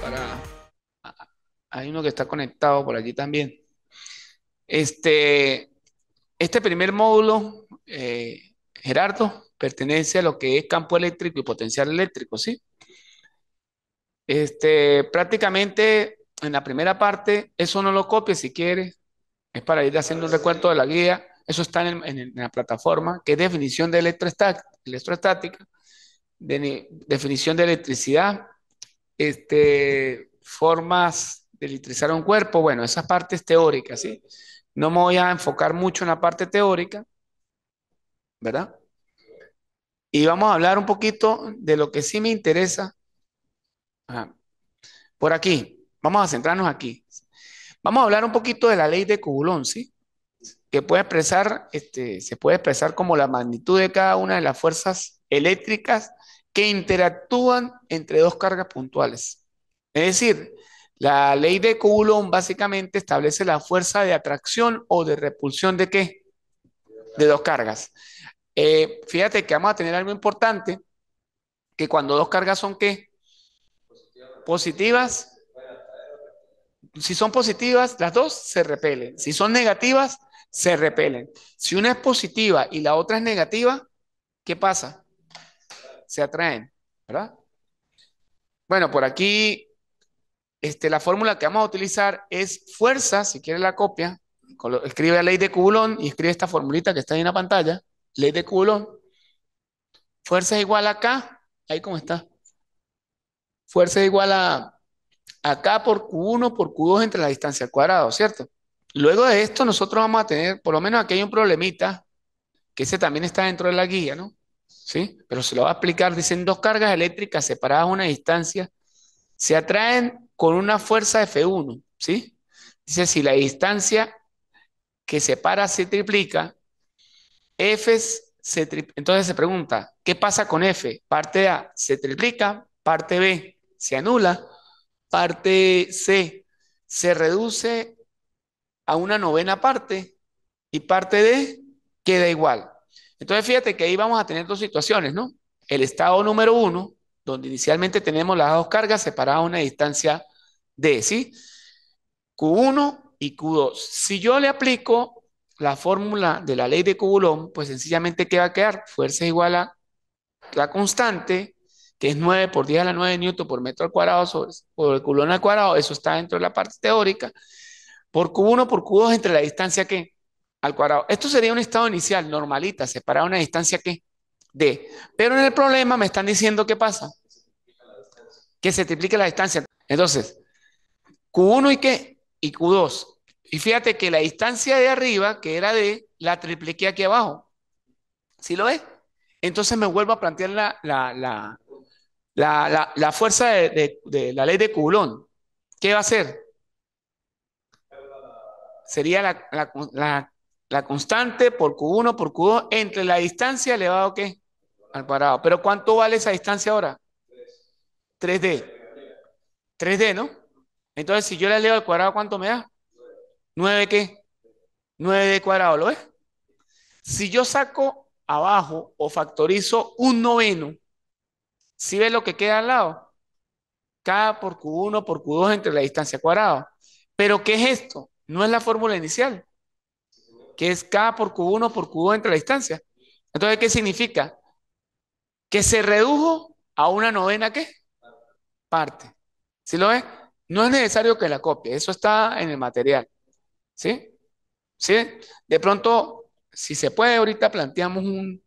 para... Hay uno que está conectado por allí también. Este, este primer módulo, eh, Gerardo, pertenece a lo que es campo eléctrico y potencial eléctrico, ¿sí? Este, prácticamente en la primera parte, eso no lo copies si quieres, es para ir haciendo un recuerdo de la guía, eso está en, la plataforma, que es definición de electroestática, definición de electricidad, este, formas de litrizar un cuerpo, bueno, esas partes teóricas, ¿sí? No me voy a enfocar mucho en la parte teórica, ¿verdad? Y vamos a hablar un poquito de lo que sí me interesa. Por aquí, vamos a centrarnos aquí. Vamos a hablar un poquito de la ley de Coulomb, ¿sí? Que puede expresar, este, se puede expresar como la magnitud de cada una de las fuerzas eléctricas que interactúan entre dos cargas puntuales. Es decir, la ley de Coulomb básicamente establece la fuerza de atracción o de repulsión de qué? De dos cargas. Eh, fíjate que vamos a tener algo importante, que cuando dos cargas son qué? Positivas. Si son positivas, las dos se repelen. Si son negativas, se repelen. Si una es positiva y la otra es negativa, ¿qué pasa? se atraen, ¿verdad? Bueno, por aquí, este, la fórmula que vamos a utilizar es fuerza, si quiere la copia, escribe la ley de Coulomb y escribe esta formulita que está ahí en la pantalla, ley de Coulomb. Fuerza es igual a K, ahí como está. Fuerza es igual a, a K por Q1 por Q2 entre la distancia al cuadrado, ¿cierto? Luego de esto nosotros vamos a tener, por lo menos aquí hay un problemita, que ese también está dentro de la guía, ¿no? ¿sí? Pero se lo va a explicar Dicen dos cargas eléctricas separadas a una distancia se atraen con una fuerza F1, ¿sí? Dice, si la distancia que separa se triplica, F se entonces se pregunta, ¿qué pasa con F? Parte A se triplica, parte B se anula, parte C se reduce a una novena parte y parte D queda igual. Entonces, fíjate que ahí vamos a tener dos situaciones, ¿no? El estado número uno, donde inicialmente tenemos las dos cargas separadas a una distancia D, ¿sí? Q1 y Q2. Si yo le aplico la fórmula de la ley de Coulomb, pues sencillamente, ¿qué va a quedar? Fuerza igual a la constante, que es 9 por 10 a la 9 newton por metro al cuadrado sobre, el Coulomb al cuadrado, eso está dentro de la parte teórica, por Q1 por Q2 entre la distancia que al cuadrado. Esto sería un estado inicial, normalita, separado una distancia que D. Pero en el problema me están diciendo qué pasa. Que se triplique la distancia. Entonces, Q1 y qué? Y Q2. Y fíjate que la distancia de arriba, que era D, la tripliqué aquí abajo. ¿Sí lo ves? Entonces me vuelvo a plantear la, la, fuerza de, de, la ley de Coulomb. ¿Qué va a ser? Sería la, la constante por Q1 por Q2 entre la distancia elevado ¿qué? al cuadrado. Pero ¿cuánto vale esa distancia ahora? 3D. 3D, ¿no? Entonces, si yo la elevo al cuadrado, ¿cuánto me da? 9 qué? 9D cuadrado, ¿lo ves? Si yo saco abajo o factorizo un noveno, ¿sí ves lo que queda al lado? K por Q1 por Q2 entre la distancia cuadrado. Pero ¿qué es esto? No es la fórmula inicial que es K por Q1 por Q2 entre la distancia. Entonces, ¿qué significa? Que se redujo a una novena, ¿qué? Parte. ¿Sí lo ves? No es necesario que la copie, eso está en el material. ¿Sí? ¿Sí? De pronto, si se puede, ahorita planteamos un,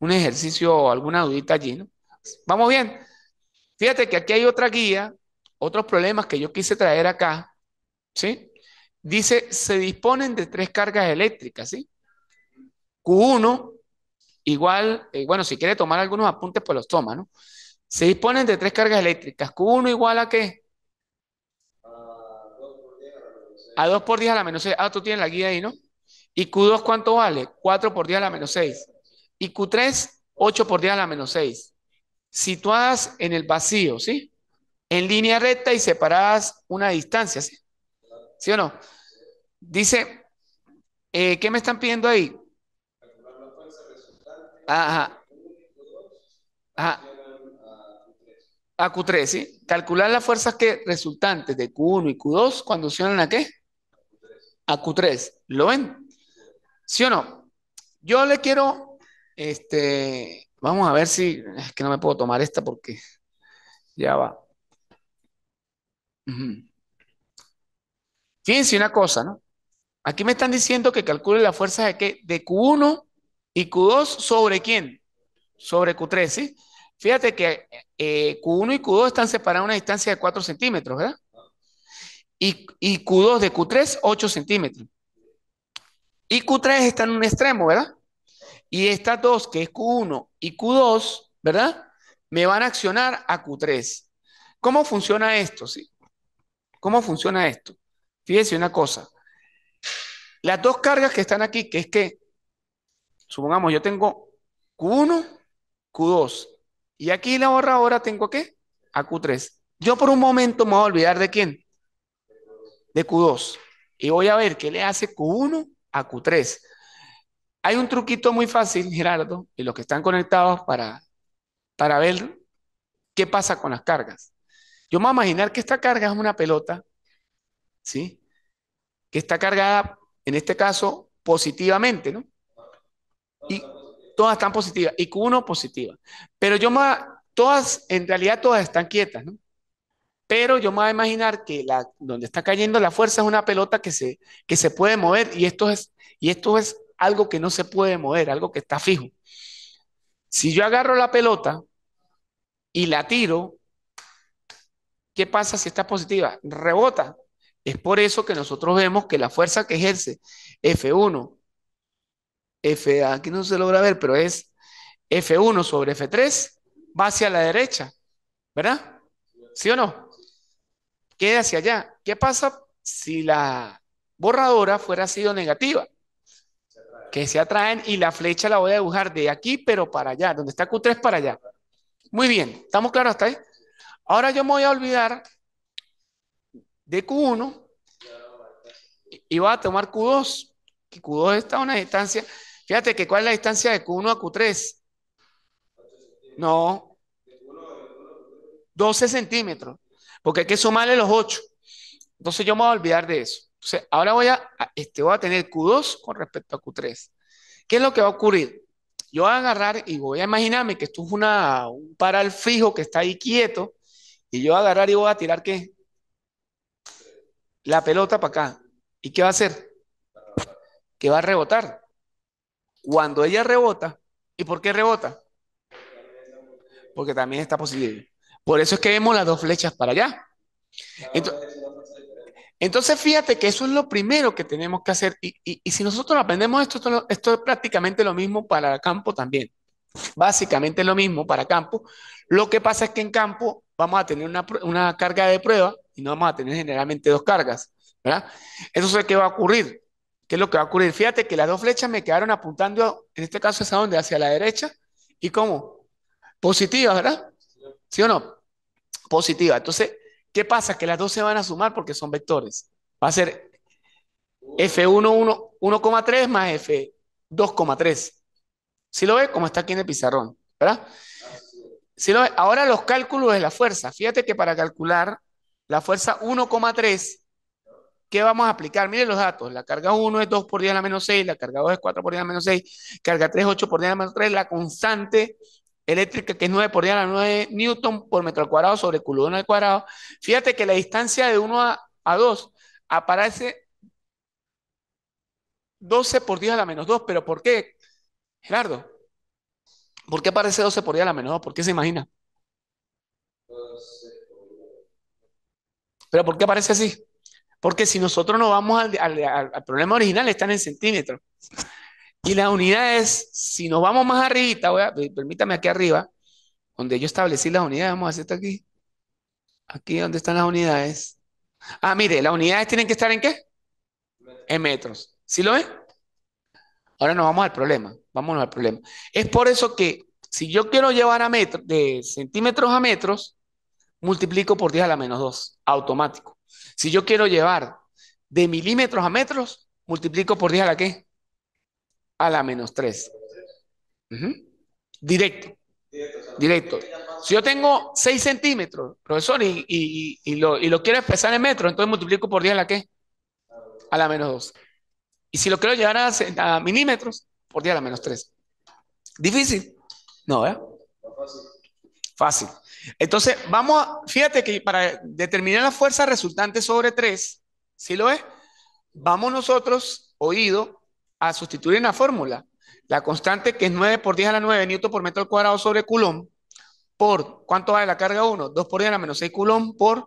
un ejercicio o alguna dudita allí, ¿no? Vamos bien. Fíjate que aquí hay otra guía, otros problemas que yo quise traer acá, ¿sí? Dice, se disponen de tres cargas eléctricas, ¿sí? Q1 igual, eh, bueno, si quiere tomar algunos apuntes, pues los toma, ¿no? Se disponen de tres cargas eléctricas. Q1 igual a qué? A 2 por 10 a la menos 6. Ah, tú tienes la guía ahí, ¿no? ¿Y Q2 cuánto vale? 4 por 10 a la menos 6. ¿Y Q3? 8 por 10 a la menos 6. Situadas en el vacío, ¿sí? En línea recta y separadas una distancia, ¿sí? ¿Sí o no? Dice, eh, ¿qué me están pidiendo ahí? Ah, ajá. Ajá. A Q3, ¿sí? Calcular las fuerzas que resultantes de Q1 y Q2 conduccionan a qué? A Q3. ¿Lo ven? ¿Sí o no? Yo le quiero, este, vamos a ver si, es que no me puedo tomar esta porque ya va. Ajá. Fíjense una cosa, ¿no? Aquí me están diciendo que calcule la fuerza de, qué? de Q1 y Q2 sobre quién? Sobre Q3, ¿sí? Fíjate que eh, Q1 y Q2 están separados a una distancia de 4 centímetros, ¿verdad? Y, y Q2 de Q3, 8 centímetros. Y Q3 está en un extremo, ¿verdad? Y estas dos, que es Q1 y Q2, ¿verdad? Me van a accionar a Q3. ¿Cómo funciona esto? ¿Sí? ¿Cómo funciona esto? Fíjese una cosa. Las dos cargas que están aquí, que es que, supongamos, yo tengo Q1, Q2, y aquí la borradora ahora tengo qué? A Q3. Yo por un momento me voy a olvidar de quién. De Q2. Y voy a ver qué le hace Q1 a Q3. Hay un truquito muy fácil, Gerardo, y los que están conectados para, para ver qué pasa con las cargas. Yo me voy a imaginar que esta carga es una pelota, ¿sí? que está cargada, en este caso, positivamente, ¿no? Y todas están positivas, y Q1 positiva. Pero yo me, todas, en realidad todas están quietas, ¿no? Pero yo me voy a imaginar que la, donde está cayendo la fuerza es una pelota que se, que se puede mover, y esto, es, y esto es algo que no se puede mover, algo que está fijo. Si yo agarro la pelota y la tiro, ¿qué pasa si está positiva? Rebota. Es por eso que nosotros vemos que la fuerza que ejerce F1, F, aquí no se logra ver, pero es F1 sobre F3, va hacia la derecha, ¿verdad? ¿Sí o no? Queda hacia allá. ¿Qué pasa si la borradora fuera sido negativa? que se atraen y la flecha la voy a dibujar de aquí, pero para allá, donde está Q3 para allá. Muy bien, ¿estamos claros hasta ahí? Ahora yo me voy a olvidar de Q1 y va a tomar Q2, que Q2 está a una distancia. Fíjate que cuál es la distancia de Q1 a Q3. No. 12 centímetros, porque hay que sumarle los 8. Entonces yo me voy a olvidar de eso. Entonces ahora voy a, este, voy a tener Q2 con respecto a Q3. ¿Qué es lo que va a ocurrir? Yo voy a agarrar y voy a imaginarme que esto es una, un paral fijo que está ahí quieto y yo voy a agarrar y voy a tirar qué? la pelota para acá. ¿Y qué va a hacer? Que va a rebotar. Cuando ella rebota, ¿y por qué rebota? Porque también está posible. Por eso es que vemos las dos flechas para allá. Entonces, fíjate que eso es lo primero que tenemos que hacer. Y, y, si nosotros aprendemos esto, esto, es prácticamente lo mismo para campo también. Básicamente lo mismo para campo. Lo que pasa es que en campo vamos a tener una, carga de prueba y no vamos a tener generalmente dos cargas, ¿verdad? Eso es lo que va a ocurrir. ¿Qué es lo que va a ocurrir? Fíjate que las dos flechas me quedaron apuntando, en este caso, ¿hacia dónde? Hacia la derecha. ¿Y cómo? Positiva, ¿verdad? ¿Sí o no? Positiva. Entonces, ¿qué pasa? Que las dos se van a sumar porque son vectores. Va a ser F1, 1,3 más F2,3. ¿Sí lo ve? Como está aquí en el pizarrón, ¿verdad? ahora los cálculos de la fuerza. Fíjate que para calcular la fuerza 1,3, ¿qué vamos a aplicar? Miren los datos. La carga 1 es 2 por 10 a la menos 6, la carga 2 es 4 por 10 a la menos 6, carga 3 es 8 por 10 a la menos 3, la constante eléctrica que es 9 por 10 a la 9 newton por metro al cuadrado sobre culo al cuadrado. Fíjate que la distancia de 1 a, a 2 aparece 12 por 10 a la menos 2. ¿Pero por qué, Gerardo? ¿Por qué aparece 12 por día la menor? ¿Por qué se imagina? ¿Pero por qué aparece así? Porque si nosotros nos vamos al, problema original, están en centímetros. Y las unidades, si nos vamos más arribita, permítame aquí arriba, donde yo establecí las unidades, vamos a hacer esto aquí. Aquí donde están las unidades. Ah, mire, las unidades tienen que estar en qué? En metros. ¿Sí lo ven? Ahora nos vamos al problema vámonos al problema. Es por eso que si yo quiero llevar a de centímetros a metros, multiplico por 10 a la menos 2, automático. Si yo quiero llevar de milímetros a metros, multiplico por 10 a la qué? A la menos 3. Directo. Directo. Si yo tengo 6 centímetros, profesor, y, lo, quiero expresar en metros, entonces multiplico por 10 a la qué? A la menos 2. Y si lo quiero llevar a milímetros, por 10 a la menos 3. ¿Difícil? No, ¿eh? Fácil. Fácil. Entonces, vamos a, fíjate que para determinar la fuerza resultante sobre 3, ¿sí lo es? Vamos nosotros, oído, a sustituir en la fórmula la constante que es 9 por 10 a la 9 newton por metro cuadrado sobre coulomb por, ¿cuánto vale la carga 1? 2 por 10 a la menos 6 coulomb por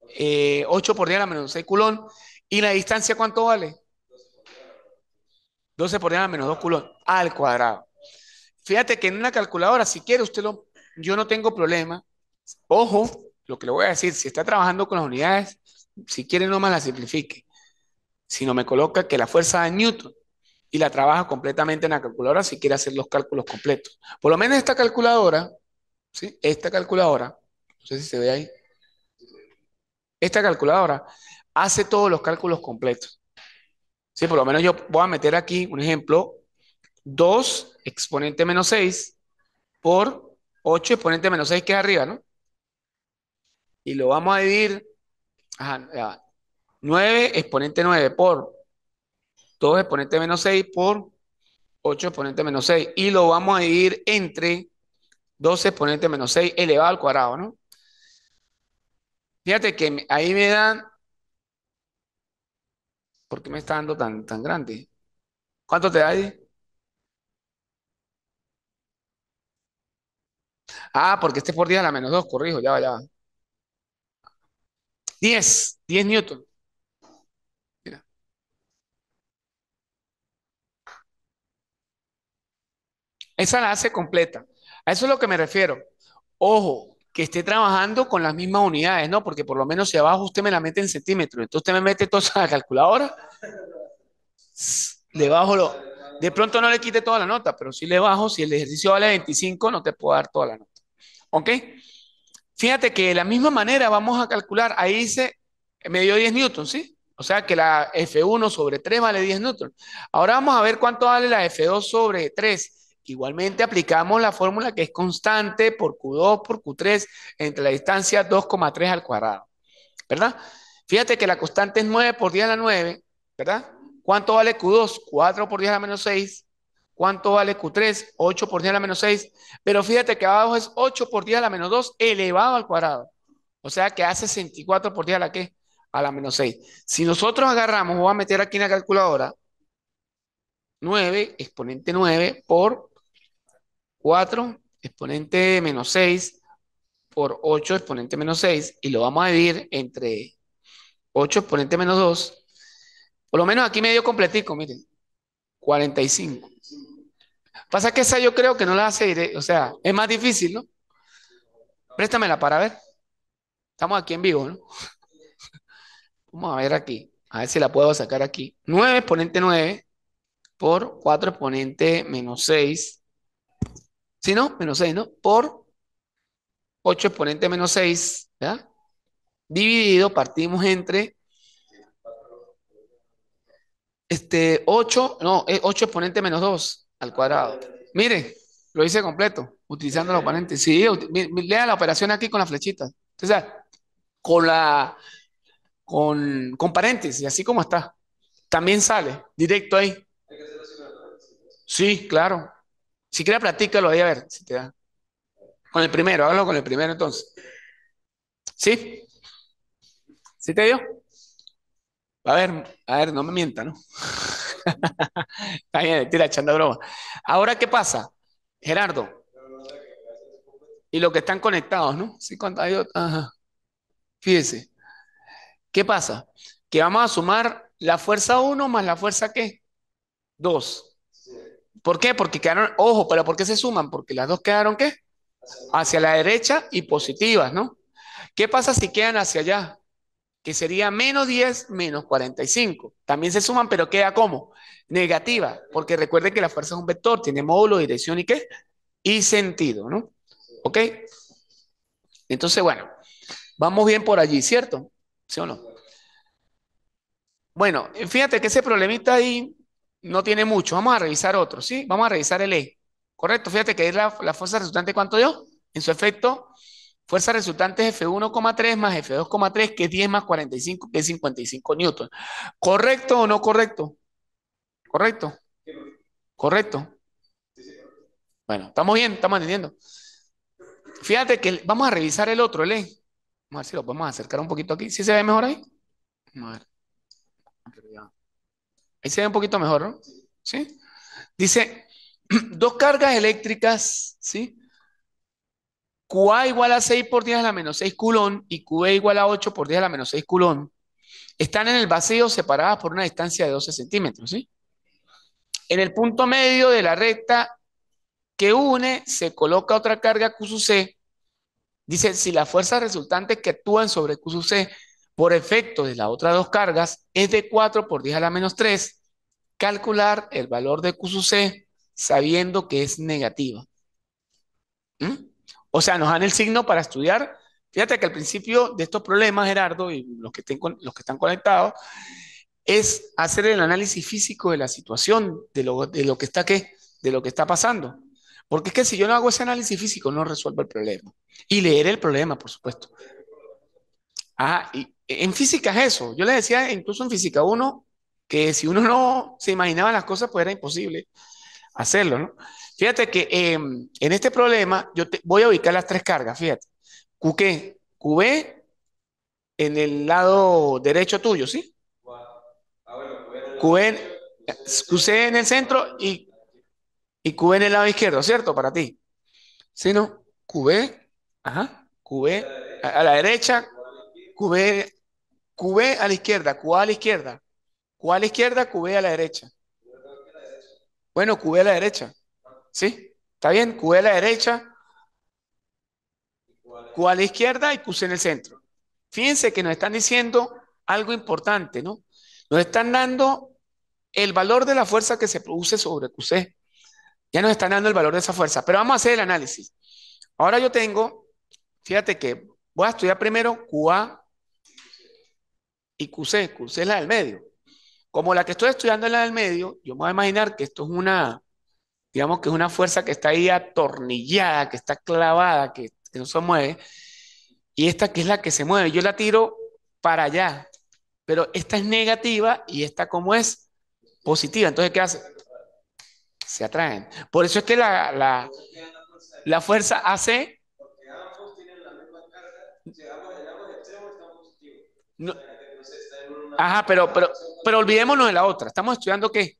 8 eh, por 10 a la menos 6 coulomb. ¿Y la distancia cuánto vale? 12 por menos 2 culón al cuadrado. Fíjate que en una calculadora, si quiere, usted lo, yo no tengo problema. Ojo, lo que le voy a decir, si está trabajando con las unidades, si quiere no más la simplifique, Si no me coloca que la fuerza de Newton y la trabaja completamente en la calculadora si quiere hacer los cálculos completos. Por lo menos esta calculadora, ¿sí? esta calculadora, no sé si se ve ahí, esta calculadora hace todos los cálculos completos. Sí, por lo menos yo voy a meter aquí un ejemplo, 2 exponente menos 6 por 8 exponente menos 6 que es arriba, ¿no? Y lo vamos a dividir, 9 exponente 9 por 2 exponente menos 6 por 8 exponente menos 6. Y lo vamos a dividir entre 2 exponente menos 6 elevado al cuadrado, ¿no? Fíjate que ahí me dan ¿Por qué me está dando tan, tan grande? ¿Cuánto te da ahí? Ah, porque este por 10 a la menos 2, corrijo, ya va, ya va. 10, 10 newton. Mira. Esa la hace completa. A eso es lo que me refiero. Ojo, que esté trabajando con las mismas unidades, ¿no? Porque por lo menos si abajo usted me la mete en centímetros, entonces usted me mete toda la calculadora, le bajo lo... De pronto no le quite toda la nota, pero si le bajo, si el ejercicio vale 25, no te puedo dar toda la nota. ¿Ok? Fíjate que de la misma manera vamos a calcular, ahí dice, me dio 10 newtons, ¿sí? O sea que la F1 sobre 3 vale 10 newtons. Ahora vamos a ver cuánto vale la F2 sobre 3. Igualmente aplicamos la fórmula que es constante por Q2 por Q3 entre la distancia 2,3 al cuadrado, ¿verdad? Fíjate que la constante es 9 por 10 a la 9, ¿verdad? ¿Cuánto vale Q2? 4 por 10 a la menos 6. ¿Cuánto vale Q3? 8 por 10 a la menos 6. Pero fíjate que abajo es 8 por 10 a la menos 2 elevado al cuadrado. O sea que hace 64 por 10 a la qué? A la menos 6. Si nosotros agarramos, voy a meter aquí en la calculadora, 9, exponente 9 por 4 exponente menos 6 por 8 exponente menos 6 y lo vamos a dividir entre 8 exponente menos 2. Por lo menos aquí medio completico, miren. 45. Pasa que esa yo creo que no la hace, o sea, es más difícil, ¿no? Préstamela para ver. Estamos aquí en vivo, ¿no? Vamos a ver aquí. A ver si la puedo sacar aquí. 9 exponente 9 por 4 exponente menos 6 Menos 6, ¿no? Por 8 exponente menos 6, ¿ya? Dividido, partimos entre este 8, no, 8 eh, exponente menos 2 al cuadrado. Mire, lo hice completo, utilizando los paréntesis. Sí, lea la operación aquí con la flechita. O sea, con la con, con paréntesis, así como está. También sale, directo ahí. Sí, claro. Si quieres, platícalo ahí a ver si te da. Con el primero, hágalo con el primero entonces. ¿Sí? ¿Sí te dio? A ver, a ver, no me mienta, ¿no? Está bien, tira echando broma. Ahora, ¿qué pasa? Gerardo. Y los que están conectados, ¿no? Sí, cuántos hay Fíjese. ¿Qué pasa? Que vamos a sumar la fuerza 1 más la fuerza ¿qué? 2. ¿Por qué? Porque quedaron, ojo, pero ¿por qué se suman? Porque las dos quedaron qué? Hacia la derecha y positivas, ¿no? ¿Qué pasa si quedan hacia allá? Que sería menos 10 menos 45. También se suman, pero queda como negativa, porque recuerden que la fuerza es un vector, tiene módulo, dirección y qué? Y sentido, ¿no? ¿Ok? Entonces, bueno, vamos bien por allí, ¿cierto? ¿Sí o no? Bueno, fíjate que ese problemita ahí no tiene mucho. Vamos a revisar otro, ¿sí? Vamos a revisar el E. Correcto, fíjate que es la, fuerza resultante, ¿cuánto dio? En su efecto, fuerza resultante es F1,3 más F2,3, que es 10 más 45, que es 55 newton. ¿Correcto o no correcto? ¿Correcto? ¿Correcto? Bueno, estamos bien, estamos entendiendo. Fíjate que vamos a revisar el otro, el E. Vamos a ver si lo podemos acercar un poquito aquí. ¿Sí se ve mejor ahí? a ver. Ahí se ve un poquito mejor, ¿no? ¿Sí? Dice, dos cargas eléctricas, ¿sí? QA igual a 6 por 10 a la menos 6 culón y QE igual a 8 por 10 a la menos 6 culón están en el vacío separadas por una distancia de 12 centímetros, ¿sí? En el punto medio de la recta que une se coloca otra carga Q Dice, si las fuerzas resultantes que actúan sobre Q por efecto de las otras dos cargas es de 4 por 10 a la menos 3. Calcular el valor de Q sub C sabiendo que es negativa. ¿Mm? O sea, nos dan el signo para estudiar. Fíjate que al principio de estos problemas, Gerardo, y los que, los que están conectados, es hacer el análisis físico de la situación, de lo, que está de lo que está pasando. Porque es que si yo no hago ese análisis físico, no resuelvo el problema. Y leer el problema, por supuesto. Ah, y, en física es eso. Yo les decía, incluso en física 1, que si uno no se imaginaba las cosas, pues era imposible hacerlo, ¿no? Fíjate que em, en este problema yo te, voy a ubicar las tres cargas, fíjate. QQ, QB en el lado derecho tuyo, ¿sí? QB, en, QC en el centro y, y QB en el lado izquierdo, ¿cierto? Para ti. ¿Sí, no? QB, ajá, QB a, a la derecha, QB QB a la izquierda, QA a la izquierda. QA a la izquierda, QB a la derecha. Bueno, QB a la derecha. ¿Sí? ¿Está bien? QB a la derecha, cuál a la izquierda y QC en el centro. Fíjense que nos están diciendo algo importante, ¿no? Nos están dando el valor de la fuerza que se produce sobre QC. Ya nos están dando el valor de esa fuerza, pero vamos a hacer el análisis. Ahora yo tengo, fíjate que voy a estudiar primero QA y QC, QC es la del medio. Como la que estoy estudiando es la del medio, yo me voy a imaginar que esto es una, digamos que es una fuerza que está ahí atornillada, que está clavada, que, no se mueve. Y esta que es la que se mueve, yo la tiro para allá. Pero esta es negativa y esta como es positiva. Entonces, ¿qué hace? Se atraen. Por eso es que la, la, la fuerza hace... No, Ajá, pero, pero, pero olvidémonos de la otra. Estamos estudiando qué?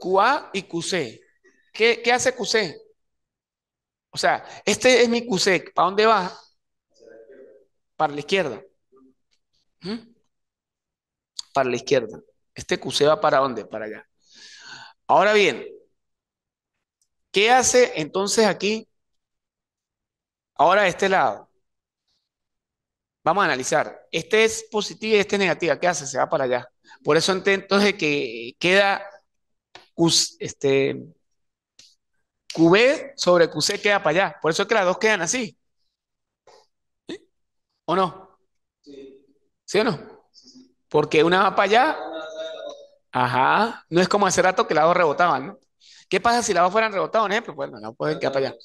QA y QC. ¿Qué, hace QC? O sea, este es mi QC. ¿Para dónde va? Para la izquierda. ¿Mm? Para la izquierda. Este QC va para dónde? Para allá. Ahora bien, ¿qué hace entonces aquí? Ahora este lado. Vamos a analizar. Este es positivo y este es negativo. ¿Qué hace? Se va para allá. Por eso entonces que queda este, QB sobre QC queda para allá. Por eso es que las dos quedan así. ¿O no? Sí. ¿Sí o no? Porque una va para allá. Ajá. No es como hace rato que las dos rebotaban, ¿no? ¿Qué pasa si las dos fueran rebotadas, por ejemplo? Bueno, no pueden quedar para allá.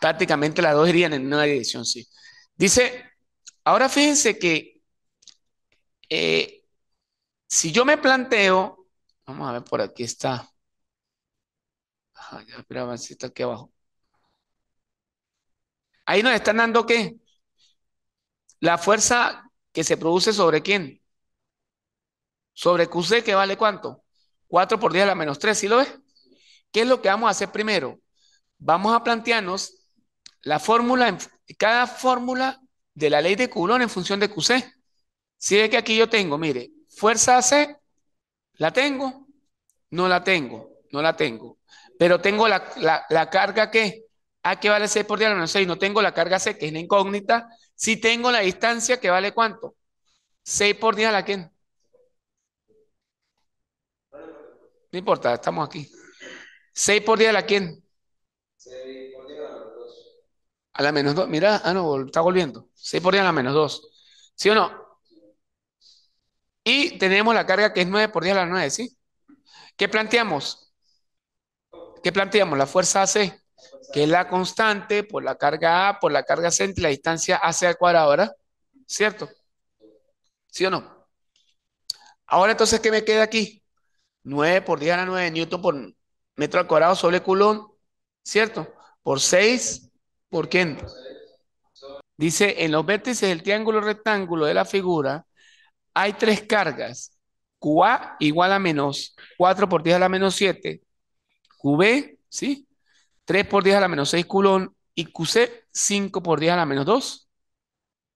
Prácticamente las dos irían en una dirección, sí. Dice, ahora fíjense que eh, si yo me planteo, vamos a ver por aquí está. Ajá, si está aquí abajo. Ahí nos están dando qué? La fuerza que se produce sobre quién? Sobre QC que vale cuánto? 4 por 10 a la menos 3, ¿sí lo ves? ¿Qué es lo que vamos a hacer primero? Vamos a plantearnos la fórmula, cada fórmula de la ley de Coulomb en función de QC. Si es que aquí yo tengo, mire, fuerza C ¿la tengo? No la tengo, no la tengo. Pero tengo la, carga que A qué vale 6 por diálogo No sé, No tengo la carga C, que es la incógnita. Si tengo la distancia, que vale cuánto? 6 por 10 a la ¿quién? No importa, estamos aquí. 6 por 10 a la quién? 6. A la menos 2. mira, ah, no, está volviendo. 6 por 10 a la menos 2. ¿Sí o no? Y tenemos la carga que es 9 por 10 a la 9, ¿sí? ¿Qué planteamos? ¿Qué planteamos? La fuerza AC, que es la constante por la carga A, por la carga C, entre la distancia AC al cuadrado, ¿verdad? ¿Cierto? ¿Sí o no? Ahora entonces, ¿qué me queda aquí? 9 por 10 a la 9 newton por metro al cuadrado sobre culón, ¿cierto? Por 6 ¿Por qué? Dice, en los vértices del triángulo rectángulo de la figura hay tres cargas. QA igual a menos 4 por 10 a la menos 7. QB, ¿sí? 3 por 10 a la menos 6 culón. Y QC, 5 por 10 a la menos 2.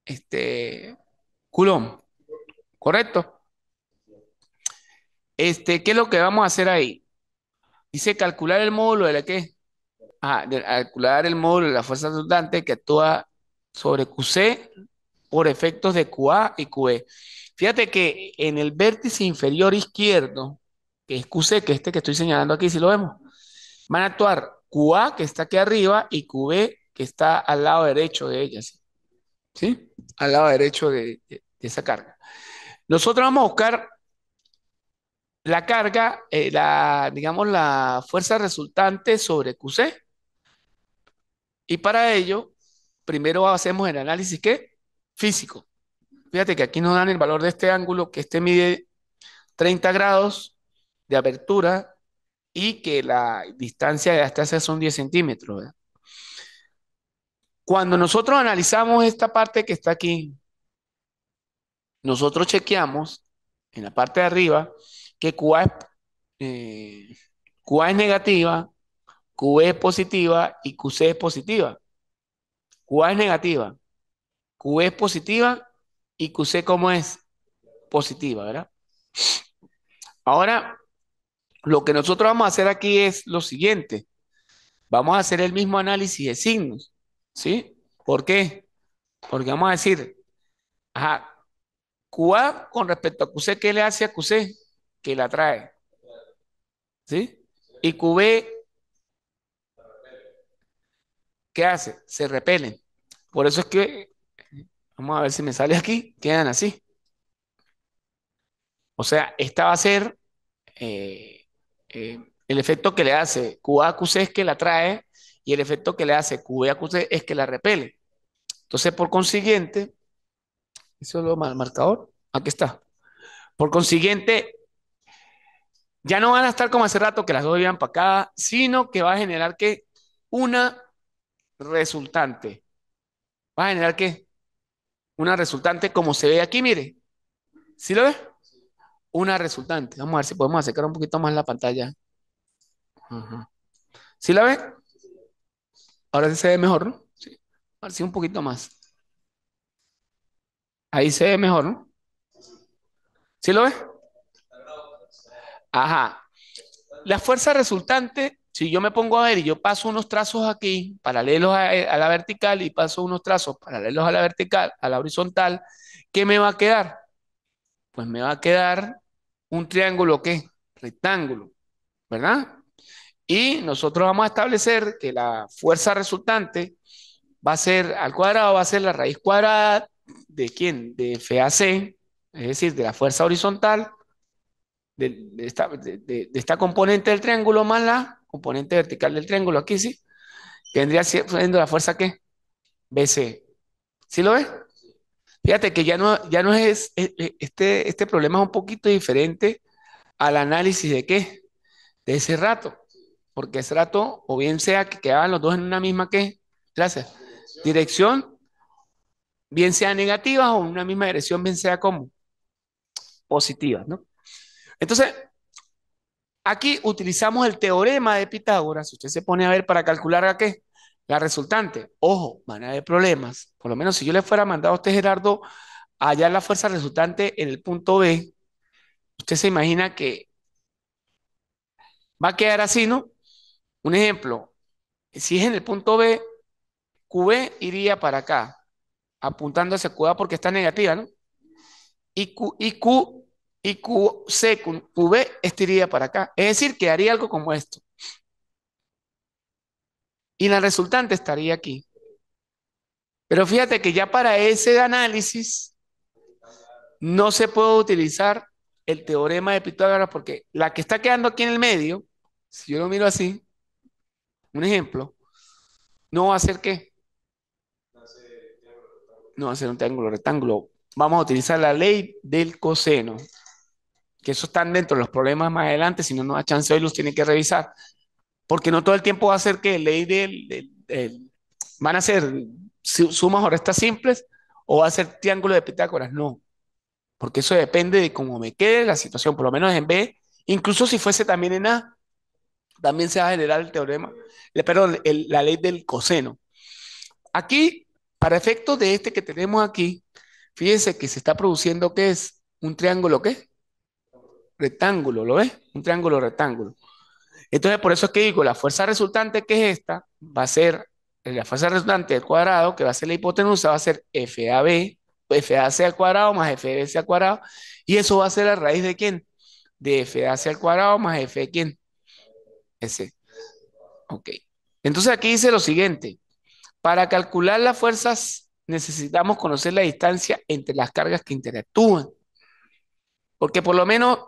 Este, culón. ¿Correcto? Este, ¿qué es lo que vamos a hacer ahí? Dice calcular el módulo de la que a calcular el módulo de la fuerza resultante que actúa sobre QC por efectos de QA y QE. Fíjate que en el vértice inferior izquierdo, que es QC, que este que estoy señalando aquí, si lo vemos, van a actuar QA, que está aquí arriba, y QB, que está al lado derecho de ella. ¿Sí? Al lado derecho de, esa carga. Nosotros vamos a buscar la carga, eh, la, digamos, la fuerza resultante sobre QC. Y para ello, primero hacemos el análisis ¿qué? físico. Fíjate que aquí nos dan el valor de este ángulo, que este mide 30 grados de apertura y que la distancia de hasta esa son 10 centímetros. Cuando nosotros analizamos esta parte que está aquí, nosotros chequeamos en la parte de arriba que QA eh, es negativa Q es positiva y QC es positiva. QA es negativa. Q es positiva y QC como es positiva, ¿verdad? Ahora, lo que nosotros vamos a hacer aquí es lo siguiente. Vamos a hacer el mismo análisis de signos, ¿sí? ¿Por qué? Porque vamos a decir, ajá, QA con respecto a QC, ¿qué le hace a QC? Que la trae, ¿sí? Y QB ¿qué hace? Se repelen. Por eso es que, vamos a ver si me sale aquí, quedan así. O sea, esta va a ser eh, eh, el efecto que le hace QAQC es que la trae y el efecto que le hace QA-QC es que la repele. Entonces, por consiguiente, eso es lo mal marcador, aquí está. Por consiguiente, ya no van a estar como hace rato que las dos iban para acá, sino que va a generar que una resultante. Va a generar qué? Una resultante como se ve aquí, mire. ¿Sí lo ve Una resultante. Vamos a ver si podemos acercar un poquito más la pantalla. ¿Sí la ve? Ahora sí se ve mejor, ¿no? Sí. un poquito más. Ahí se ve mejor, ¿no? ¿Sí lo ve Ajá. La fuerza resultante si yo me pongo a ver y yo paso unos trazos aquí, paralelos eh, a, la vertical, y paso unos trazos paralelos a la vertical, a la horizontal, ¿qué me va a quedar? Pues me va a quedar un triángulo, ¿qué? Rectángulo, ¿verdad? Y nosotros vamos a establecer que la fuerza resultante va a ser al cuadrado, va a ser la raíz cuadrada de quién? De FAC, es decir, de la fuerza horizontal de, esta, componente del triángulo más la componente vertical del triángulo, aquí sí, vendría siendo la fuerza que BC. ¿Sí lo ves? Fíjate que ya no, ya no es, e, e, este, este problema es un poquito diferente al análisis de qué, de ese rato, porque ese rato, o bien sea que quedaban los dos en una misma qué, Gracias. dirección, bien sea negativa o en una misma dirección, bien sea como positiva, ¿no? Entonces, Aquí utilizamos el teorema de Pitágoras. usted se pone a ver para calcular la qué, la resultante. Ojo, van a haber problemas. Por lo menos si yo le fuera mandado a usted, Gerardo, hallar la fuerza resultante en el punto B, usted se imagina que va a quedar así, ¿no? Un ejemplo, si es en el punto B, QB iría para acá, apuntando hacia QA porque está negativa, ¿no? y Q y QC, C, estiría para acá. Es decir, que haría algo como esto. Y la resultante estaría aquí. Pero fíjate que ya para ese análisis no se puede utilizar el teorema de Pitágoras porque la que está quedando aquí en el medio, si yo lo miro así, un ejemplo, no va a ser qué. No va a ser un triángulo rectángulo. Vamos a utilizar la ley del coseno que eso están dentro de los problemas más adelante, si no no da chance hoy los tienen que revisar, porque no todo el tiempo va a ser que ley de van a ser sumas o restas simples o va a ser triángulo de Pitágoras, no, porque eso depende de cómo me quede la situación, por lo menos en B, incluso si fuese también en A, también se va a generar el teorema, perdón, la ley del coseno. Aquí, para efectos de este que tenemos aquí, fíjense que se está produciendo, ¿qué es? Un triángulo, ¿qué? rectángulo, ¿lo ves? Un triángulo rectángulo. Entonces, por eso es que digo, la fuerza resultante que es esta, va a ser, la fuerza resultante del cuadrado, que va a ser la hipotenusa, va a ser FAB, FAC al cuadrado más FBC al cuadrado, y eso va a ser la raíz de quién? De FAC al cuadrado más F quién? S. Ok. Entonces aquí dice lo siguiente, para calcular las fuerzas necesitamos conocer la distancia entre las cargas que interactúan. Porque por lo menos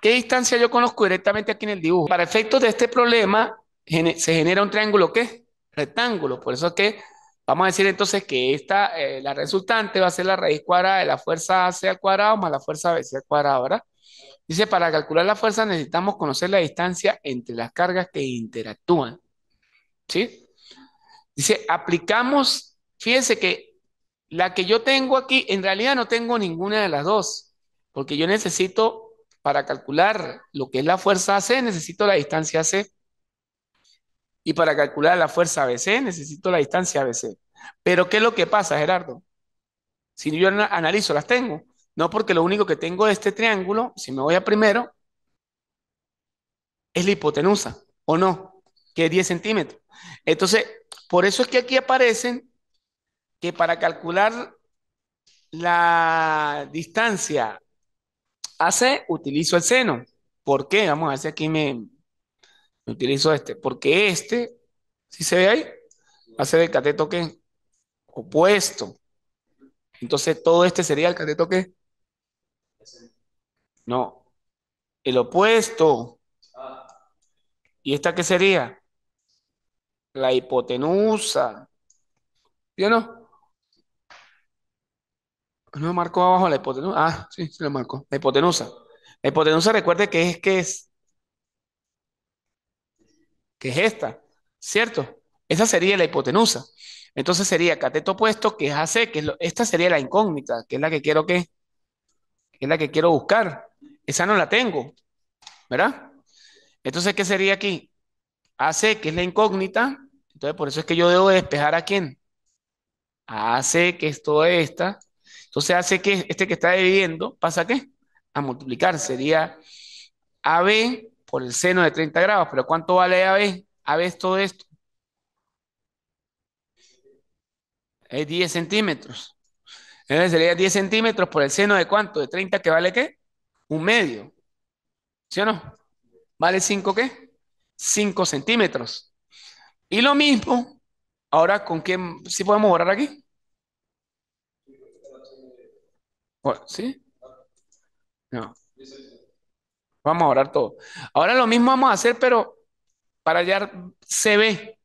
¿Qué distancia yo conozco directamente aquí en el dibujo? Para efectos de este problema, se genera un triángulo ¿qué? Rectángulo. Por eso es que vamos a decir entonces que esta, eh, la resultante va a ser la raíz cuadrada de la fuerza AC al cuadrado más la fuerza BC al cuadrado, ¿verdad? Dice, para calcular la fuerza necesitamos conocer la distancia entre las cargas que interactúan. ¿Sí? Dice, aplicamos, fíjense que la que yo tengo aquí, en realidad no tengo ninguna de las dos, porque yo necesito para calcular lo que es la fuerza AC necesito la distancia AC. Y para calcular la fuerza ABC necesito la distancia ABC. Pero ¿qué es lo que pasa, Gerardo? Si yo analizo, las tengo. No porque lo único que tengo de este triángulo, si me voy a primero, es la hipotenusa, ¿o no? Que es 10 centímetros. Entonces, por eso es que aquí aparecen que para calcular la distancia ¿Hace? utilizo el seno. ¿Por qué? Vamos a ver si aquí me, utilizo este. Porque este, si se ve ahí, hace el cateto ¿qué? Opuesto. Entonces, todo este sería el cateto ¿qué? No. El opuesto. ¿Y esta qué sería? La hipotenusa. ¿Sí o no? No marcó abajo la hipotenusa. Ah, sí, se lo marcó. La hipotenusa. La hipotenusa recuerde que es que es. Que es esta, ¿cierto? Esa sería la hipotenusa. Entonces sería cateto opuesto, que es AC, que es esta sería la incógnita, que es la que quiero que, es la que quiero buscar. Esa no la tengo, ¿verdad? Entonces, ¿qué sería aquí? AC, que es la incógnita. Entonces, por eso es que yo debo despejar a quién. AC, que es toda esta. Entonces hace que este que está dividiendo, ¿pasa qué? A multiplicar. Sería AB por el seno de 30 grados. ¿Pero cuánto vale AB? AB es todo esto. Es 10 centímetros. Entonces sería 10 centímetros por el seno de cuánto? De 30 que vale qué? Un medio. ¿Sí o no? ¿Vale 5 qué? 5 centímetros. Y lo mismo, ahora con qué, si podemos borrar aquí. ¿Sí? No. Vamos a orar todo. Ahora lo mismo vamos a hacer, pero para hallar CB.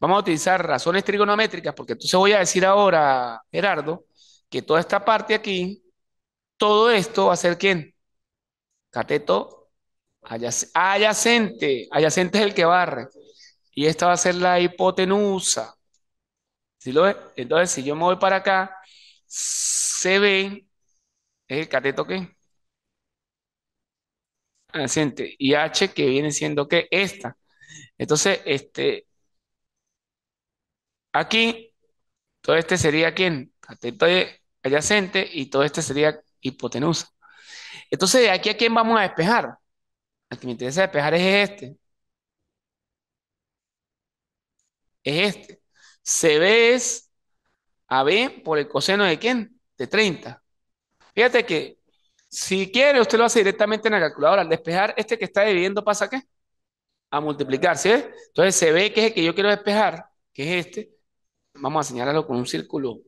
Vamos a utilizar razones trigonométricas, porque entonces voy a decir ahora, Gerardo, que toda esta parte aquí, todo esto va a ser quién? Cateto Ayacente. adyacente. Adyacente es el que barre. Y esta va a ser la hipotenusa. ¿Sí lo ves? Entonces, si yo me voy para acá, CB ¿Es el cateto qué? Adyacente. Y H que viene siendo que esta. Entonces, este, aquí, todo este sería quién? Cateto adyacente y todo este sería hipotenusa. Entonces, de aquí a quién vamos a despejar. El que me interesa despejar es este. Es este. CB es AB por el coseno de quién? De 30. Fíjate que si quiere, usted lo hace directamente en la calculadora. Al despejar este que está dividiendo, ¿pasa qué? A multiplicar, ¿sí? Entonces se ve que es el que yo quiero despejar, que es este. Vamos a señalarlo con un círculo,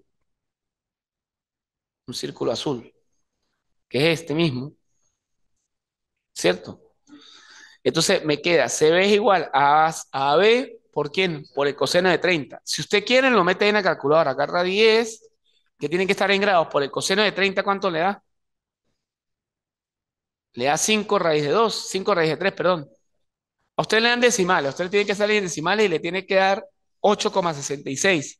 un círculo azul, que es este mismo, ¿cierto? Entonces me queda CB es igual a AB, ¿por quién? Por el coseno de 30. Si usted quiere, lo mete en la calculadora, agarra 10 que tienen que estar en grados por el coseno de 30, ¿cuánto le da? Le da 5 raíz de 2, 5 raíz de 3, perdón. A usted le dan decimales, a usted le tiene que salir en decimales y le tiene que dar 8,66.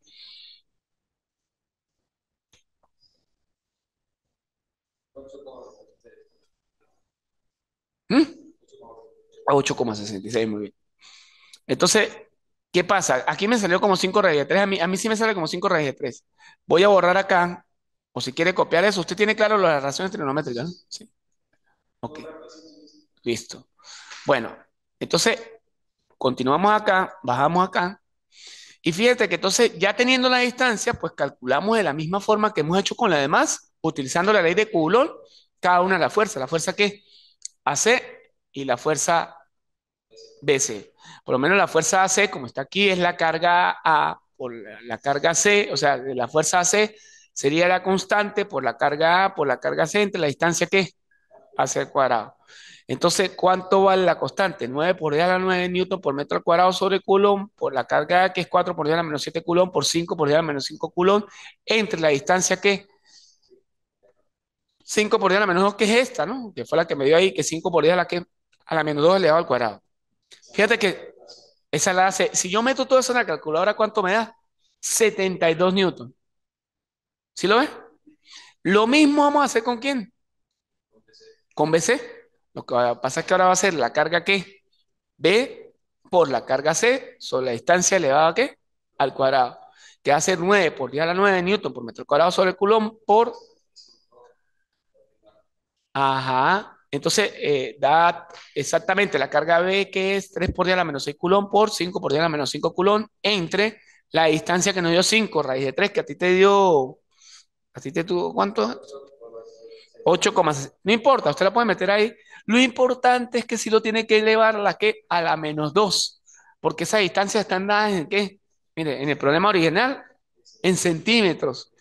¿Mm? A 8,66, muy bien. Entonces, ¿Qué pasa? Aquí me salió como 5 raíz de 3. A mí, a mí sí me sale como 5 raíz de 3. Voy a borrar acá. O si quiere copiar eso. Usted tiene claro las razones trigonométricas, ¿no? Sí. Ok. Listo. Bueno, entonces, continuamos acá, bajamos acá. Y fíjate que entonces, ya teniendo la distancia, pues calculamos de la misma forma que hemos hecho con la demás, utilizando la ley de Coulomb, cada una de la fuerza. La fuerza que AC y la fuerza BC. Por lo menos la fuerza AC, como está aquí, es la carga A por la carga C, o sea, la fuerza AC sería la constante por la carga A por la carga C entre la distancia que hace el cuadrado. Entonces, ¿cuánto vale la constante? 9 por 10 a la 9 newton por metro al cuadrado sobre coulomb por la carga A, que es 4 por 10 a la menos 7 coulomb por 5 por 10 a la menos 5 coulomb entre la distancia que 5 por 10 a la menos 2, que es esta, ¿no? Que fue la que me dio ahí, que 5 por 10 a la, que, a la menos 2 elevado al cuadrado. Fíjate que esa la hace. Si yo meto todo eso en la calculadora, ¿cuánto me da? 72 newton. ¿Sí lo ves? Lo mismo vamos a hacer con quién? Con BC. Lo que pasa es que ahora va a ser la carga que B por la carga C sobre la distancia elevada a qué? Al cuadrado. Que va a ser 9 por 10 a la 9 de newton por metro cuadrado sobre el culón por... Ajá. Entonces, eh, da exactamente la carga B, que es 3 por 10 a la menos 6 culón por 5 por 10 a la menos 5 culón, entre la distancia que nos dio 5, raíz de 3, que a ti te dio, a ti te tuvo, ¿cuánto? 8,6. No importa, usted la puede meter ahí. Lo importante es que si lo tiene que elevar la que a la menos 2, porque esa distancia está andada en qué? Mire, en el problema original, en centímetros.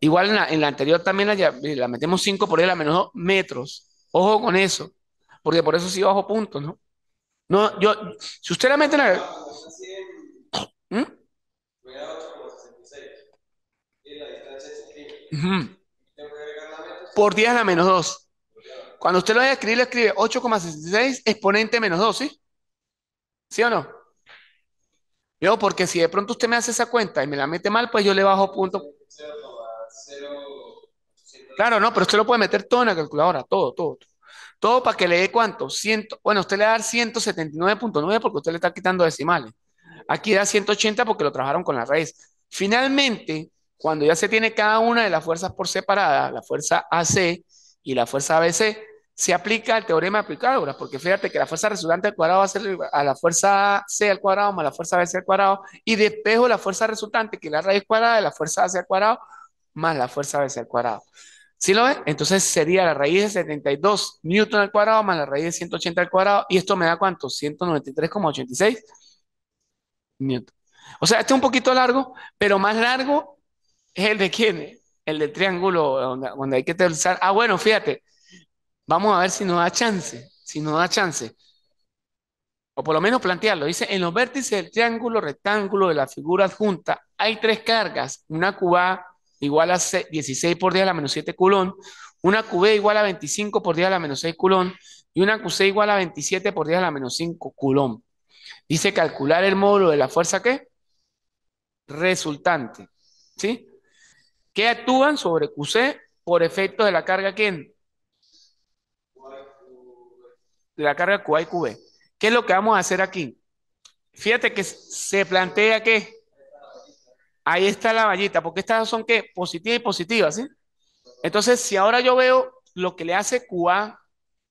Igual en la, anterior también la, la metemos 5 por 10 a la menos 2 metros. Ojo con eso, porque por eso sí bajo puntos, ¿no? No, yo, si usted la mete en la... ¿Mm? Por 10 a la menos 2. Cuando usted lo vaya a escribir, le escribe 8,66 exponente menos 2, ¿sí? ¿Sí o no? Yo, porque si de pronto usted me hace esa cuenta y me la mete mal, pues yo le bajo punto. Claro, no, pero usted lo puede meter todo en la calculadora, todo, todo. Todo, para que le dé cuánto. Ciento, bueno, usted le da 179.9 porque usted le está quitando decimales. Aquí da 180 porque lo trabajaron con la raíz. Finalmente, cuando ya se tiene cada una de las fuerzas por separada, la fuerza AC y la fuerza BC, se aplica el teorema de Pitágoras, porque fíjate que la fuerza resultante al cuadrado va a ser a la fuerza C al cuadrado más la fuerza BC al cuadrado, y despejo la fuerza resultante, que es la raíz cuadrada de la fuerza AC al cuadrado más la fuerza BC al cuadrado. ¿Sí lo ven? Entonces sería la raíz de 72 newton al cuadrado más la raíz de 180 al cuadrado. ¿Y esto me da cuánto? 193,86 newton. O sea, este es un poquito largo, pero más largo es el de quién? El del triángulo donde, hay que utilizar. Ah, bueno, fíjate. Vamos a ver si nos da chance. Si nos da chance. O por lo menos plantearlo. Dice, en los vértices del triángulo rectángulo de la figura adjunta hay tres cargas. Una cubada igual a 16 por 10 a la menos 7 Coulomb, una QB igual a 25 por 10 a la menos 6 culón y una QC igual a 27 por 10 a la menos 5 culón Dice calcular el módulo de la fuerza que resultante, ¿sí? ¿qué actúan sobre QC por efecto de la carga ¿quién? De la carga QA y QB. ¿Qué es lo que vamos a hacer aquí? Fíjate que se plantea que Ahí está la vallita, porque estas son que positivas y positivas, ¿sí? Entonces, si ahora yo veo lo que le hace QA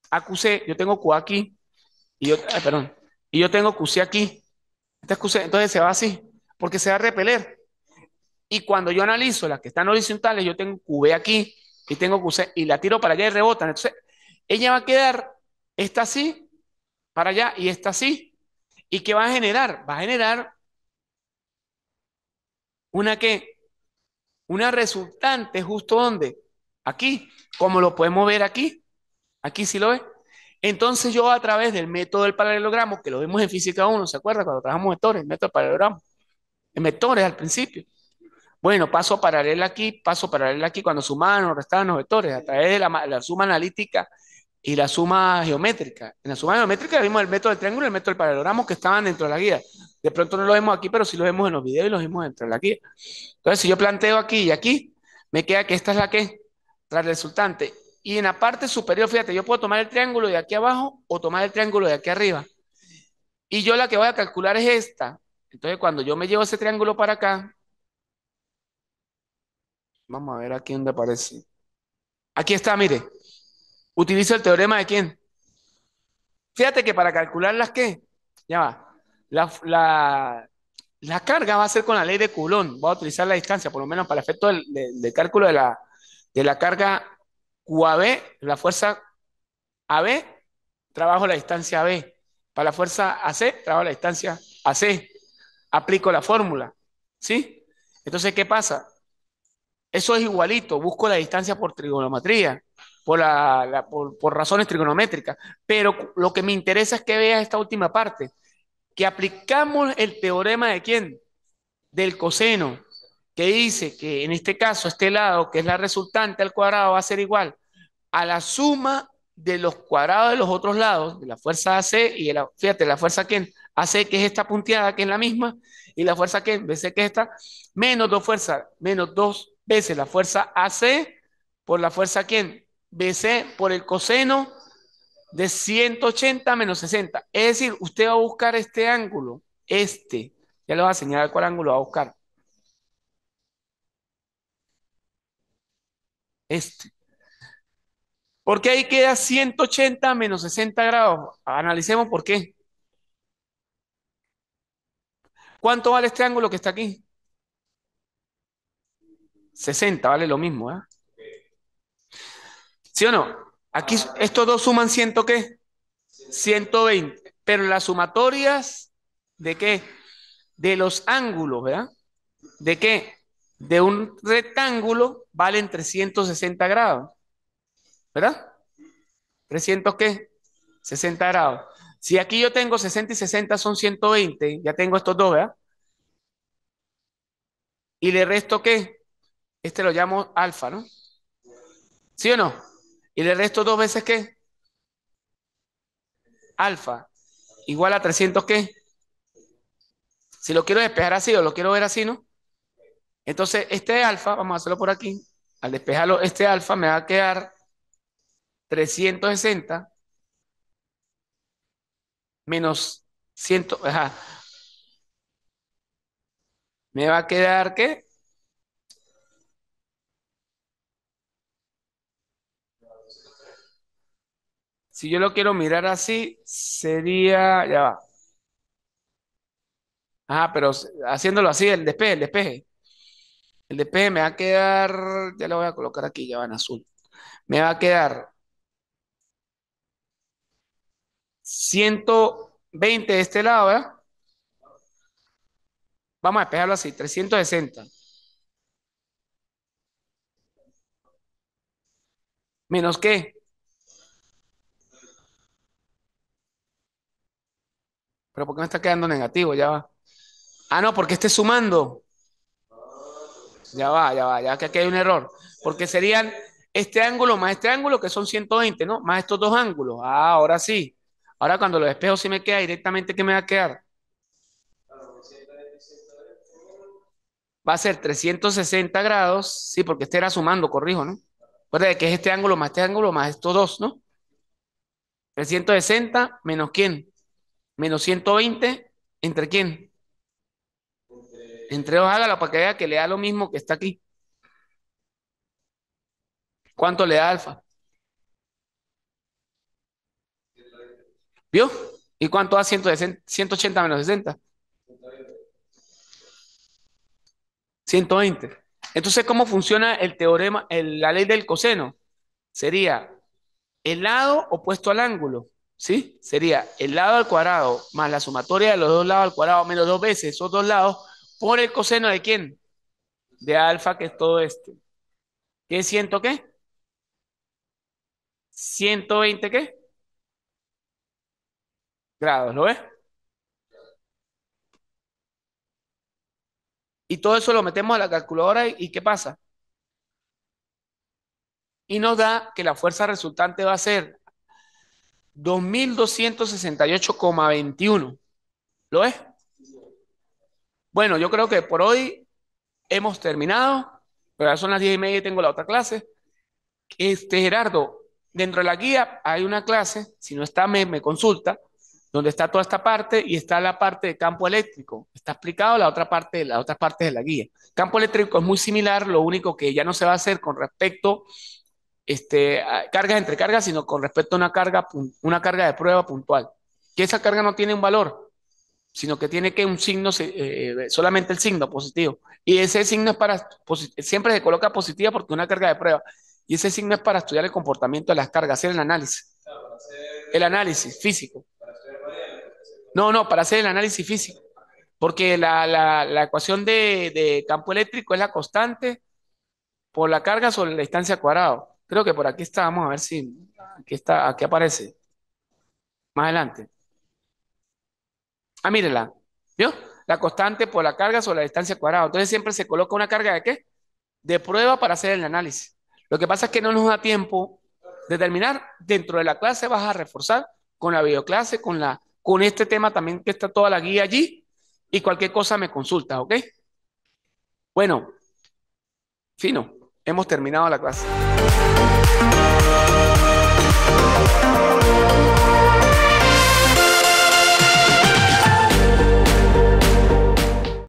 a QC, yo tengo QA aquí, y yo, perdón, y yo tengo QC aquí, entonces se va así, porque se va a repeler. Y cuando yo analizo las que están horizontales, yo tengo QB aquí y tengo QC y la tiro para allá y rebotan. Entonces, ella va a quedar esta así, para allá y esta así. ¿Y qué va a generar? Va a generar ¿Una que Una resultante justo donde? Aquí, como lo podemos ver aquí. Aquí sí lo ve. Entonces yo a través del método del paralelogramo, que lo vimos en física 1, ¿se acuerda? Cuando trabajamos vectores, el método del paralelogramo. En vectores al principio. Bueno, paso paralelo aquí, paso paralelo aquí, cuando sumaban o restaban los vectores, a través de la, la, suma analítica y la suma geométrica. En la suma geométrica vimos el método del triángulo y el método del paralelogramo que estaban dentro de la guía. De pronto no lo vemos aquí, pero sí lo vemos en los videos y los vemos dentro de Entonces, si yo planteo aquí y aquí, me queda que esta es la que, la resultante. Y en la parte superior, fíjate, yo puedo tomar el triángulo de aquí abajo o tomar el triángulo de aquí arriba. Y yo la que voy a calcular es esta. Entonces, cuando yo me llevo ese triángulo para acá, vamos a ver aquí dónde aparece. Aquí está, mire. Utilizo el teorema de quién. Fíjate que para calcular las qué, ya va la, carga va a ser con la ley de Coulomb, va a utilizar la distancia, por lo menos para el efecto del, cálculo de la, carga QAB, la fuerza AB, trabajo la distancia AB. Para la fuerza AC, trabajo la distancia AC. Aplico la fórmula, ¿sí? Entonces, ¿qué pasa? Eso es igualito, busco la distancia por trigonometría, por, la, por, por razones trigonométricas, pero lo que me interesa es que veas esta última parte, que aplicamos el teorema de quién? Del coseno, que dice que en este caso este lado, que es la resultante al cuadrado, va a ser igual a la suma de los cuadrados de los otros lados, de la fuerza AC y la, fíjate, la fuerza quién, AC, que es esta punteada, que es la misma, y la fuerza quién, BC, que es esta, menos dos fuerzas, menos dos veces la fuerza AC por la fuerza quién, BC por el coseno de 180 menos 60. Es decir, usted va a buscar este ángulo, este. Ya le va a señalar cuál ángulo va a buscar. Este. Porque ahí queda 180 menos 60 grados. Analicemos por qué. ¿Cuánto vale este ángulo que está aquí? 60, vale lo mismo, ¿eh? ¿Sí o no? Aquí estos dos suman ciento qué? 120. Pero las sumatorias de qué? De los ángulos, ¿verdad? ¿De qué? De un rectángulo valen 360 grados. ¿Verdad? 300 qué? 60 grados. Si aquí yo tengo 60 y 60 son 120, ya tengo estos dos, ¿verdad? Y le resto qué? Este lo llamo alfa, ¿no? ¿Sí o no? ¿Y el resto dos veces qué? Alfa igual a 300 qué? Si lo quiero despejar así o lo quiero ver así, ¿no? Entonces, este alfa, vamos a hacerlo por aquí. Al despejarlo, este alfa me va a quedar 360 menos 100, ajá. Me va a quedar, ¿qué? Si yo lo quiero mirar así, sería, ya va. Ah, pero haciéndolo así, el despeje, el despeje. El despeje me va a quedar, ya lo voy a colocar aquí, ya va en azul. Me va a quedar 120 de este lado, ¿verdad? Vamos a despejarlo así, 360. ¿Menos que... Pero ¿por qué me está quedando negativo? Ya va. Ah, no, porque esté sumando. Ya va, ya va, ya que aquí hay un error. Porque serían este ángulo más este ángulo, que son 120, ¿no? Más estos dos ángulos. Ah, ahora sí. Ahora cuando lo despejo, sí me queda directamente, ¿qué me va a quedar? Va a ser 360 grados. Sí, porque este era sumando, corrijo, ¿no? Recuerda que es este ángulo más este ángulo más estos dos, ¿no? 360 menos quién? Menos 120, ¿entre quién? Entre dos, la para que vea que le da lo mismo que está aquí. ¿Cuánto le da alfa? ¿Vio? ¿Y cuánto da 180 menos 60? 120. Entonces, ¿cómo funciona el teorema, la ley del coseno? Sería el lado opuesto al ángulo ¿sí? Sería el lado al cuadrado más la sumatoria de los dos lados al cuadrado menos dos veces esos dos lados por el coseno de quién? De alfa, que es todo este. ¿Qué siento qué? 120 qué? Grados, ¿lo ves? Y todo eso lo metemos a la calculadora y ¿qué pasa? Y nos da que la fuerza resultante va a ser 2268,21. ¿Lo es? Bueno, yo creo que por hoy hemos terminado, pero son las 10 y media y tengo la otra clase. Este, Gerardo, dentro de la guía hay una clase, si no está, me, consulta, donde está toda esta parte y está la parte de campo eléctrico. Está explicado la otra parte, de la guía. Campo eléctrico es muy similar, lo único que ya no se va a hacer con respecto este, ah, cargas entre cargas, sino con respecto a una carga, una carga de prueba puntual. Que esa carga no tiene un valor, sino que tiene que un signo, eh, eh, solamente el signo positivo. Y ese signo es para, siempre se coloca positiva porque una carga de prueba. Y ese signo es para estudiar el comportamiento de las cargas, hacer el análisis. el análisis físico. no, no, para hacer el análisis físico. Porque la, ecuación de, de, campo eléctrico es la constante por la carga sobre la distancia cuadrado. Creo que por aquí está, vamos a ver si aquí está, aquí aparece. Más adelante. Ah, mírela. ¿Vio? La constante por la carga sobre la distancia cuadrada. Entonces siempre se coloca una carga de qué? De prueba para hacer el análisis. Lo que pasa es que no nos da tiempo de terminar. Dentro de la clase vas a reforzar con la videoclase, con la con este tema también que está toda la guía allí y cualquier cosa me consultas ¿ok? Bueno, fino. Hemos terminado la clase.